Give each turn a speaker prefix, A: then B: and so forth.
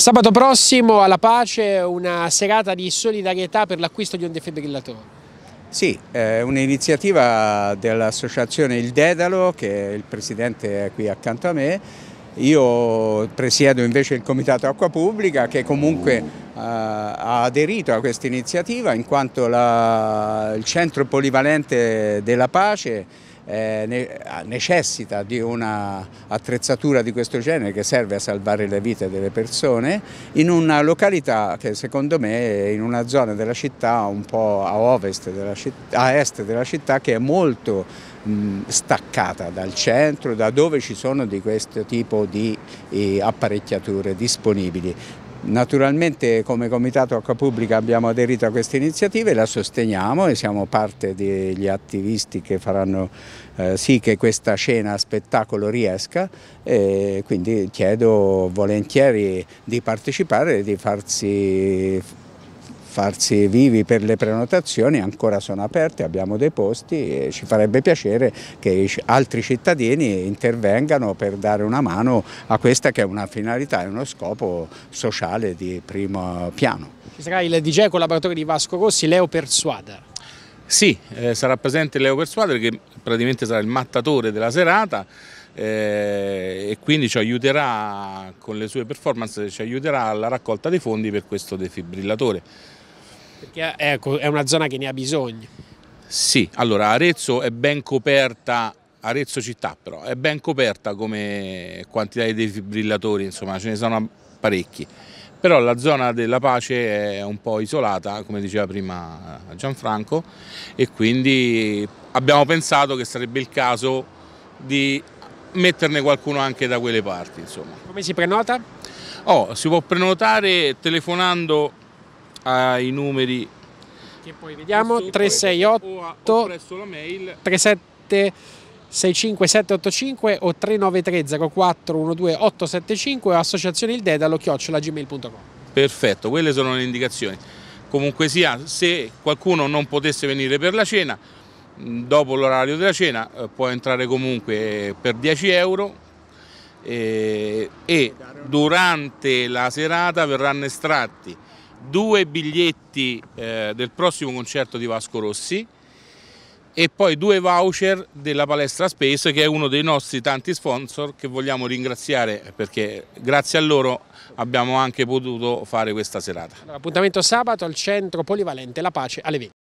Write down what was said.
A: Sabato prossimo alla Pace una serata di solidarietà per l'acquisto di un defibrillatore.
B: Sì, è eh, un'iniziativa dell'associazione Il Dedalo, che il presidente è qui accanto a me. Io presiedo invece il Comitato Acqua Pubblica che comunque eh, ha aderito a questa iniziativa in quanto la, il centro polivalente della pace eh, necessita di un'attrezzatura di questo genere che serve a salvare le vite delle persone in una località che secondo me è in una zona della città un po' a, ovest della città, a est della città che è molto mh, staccata dal centro, da dove ci sono di questo tipo di eh, apparecchiature disponibili. Naturalmente come Comitato Acqua Pubblica abbiamo aderito a queste iniziative, la sosteniamo e siamo parte degli attivisti che faranno eh, sì che questa scena spettacolo riesca e quindi chiedo volentieri di partecipare e di farsi farsi vivi per le prenotazioni, ancora sono aperte, abbiamo dei posti e ci farebbe piacere che altri cittadini intervengano per dare una mano a questa che è una finalità e uno scopo sociale di primo piano.
A: Ci sarà il DJ collaboratore di Vasco Rossi, Leo Persuada.
C: Sì, eh, sarà presente Leo Persuader che praticamente sarà il mattatore della serata eh, e quindi ci aiuterà con le sue performance, ci aiuterà alla raccolta dei fondi per questo defibrillatore. Perché ecco, è una zona che ne ha bisogno. Sì, allora Arezzo è ben coperta Arezzo città però è ben coperta come quantità di defibrillatori, insomma ce ne sono parecchi, però la zona della pace è un po' isolata, come diceva prima Gianfranco, e quindi abbiamo pensato che sarebbe il caso di metterne qualcuno anche da quelle parti. Insomma. Come si prenota? Oh, si può prenotare telefonando ai numeri
A: che poi vediamo
C: 368 presso la mail
A: o 393 04 12 875 o associazione il dedalo chiocciola
C: gmail.com perfetto quelle sono le indicazioni comunque sia se qualcuno non potesse venire per la cena mm, dopo l'orario della cena eh, può entrare comunque per 10 euro e, eh, e durante la serata verranno estratti due biglietti eh, del prossimo concerto di Vasco Rossi e poi due voucher della Palestra Space che è uno dei nostri tanti sponsor che vogliamo ringraziare perché grazie a loro abbiamo anche potuto fare questa serata.
A: Appuntamento sabato al centro polivalente La Pace alle 20.